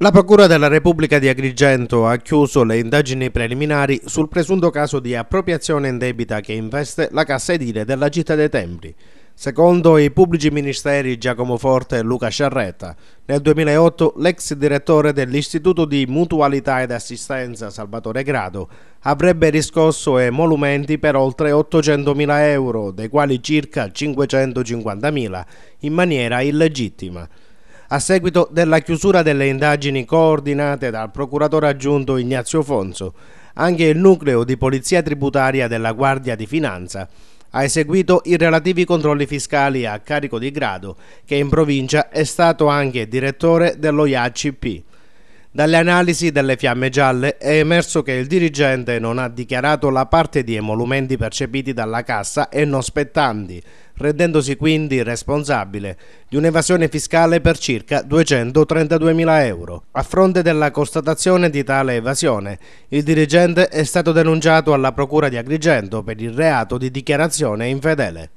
La Procura della Repubblica di Agrigento ha chiuso le indagini preliminari sul presunto caso di appropriazione in debita che investe la cassa edile della città dei Templi. Secondo i pubblici ministeri Giacomo Forte e Luca Sciarretta, nel 2008 l'ex direttore dell'Istituto di Mutualità ed Assistenza Salvatore Grado avrebbe riscosso emolumenti per oltre 800.000 euro, dei quali circa 550.000 in maniera illegittima a seguito della chiusura delle indagini coordinate dal procuratore aggiunto Ignazio Fonso. Anche il nucleo di polizia tributaria della Guardia di Finanza ha eseguito i relativi controlli fiscali a carico di Grado, che in provincia è stato anche direttore dello IACP. Dalle analisi delle fiamme gialle è emerso che il dirigente non ha dichiarato la parte di emolumenti percepiti dalla cassa e non spettanti, rendendosi quindi responsabile di un'evasione fiscale per circa 232.000 euro. A fronte della constatazione di tale evasione, il dirigente è stato denunciato alla Procura di Agrigento per il reato di dichiarazione infedele.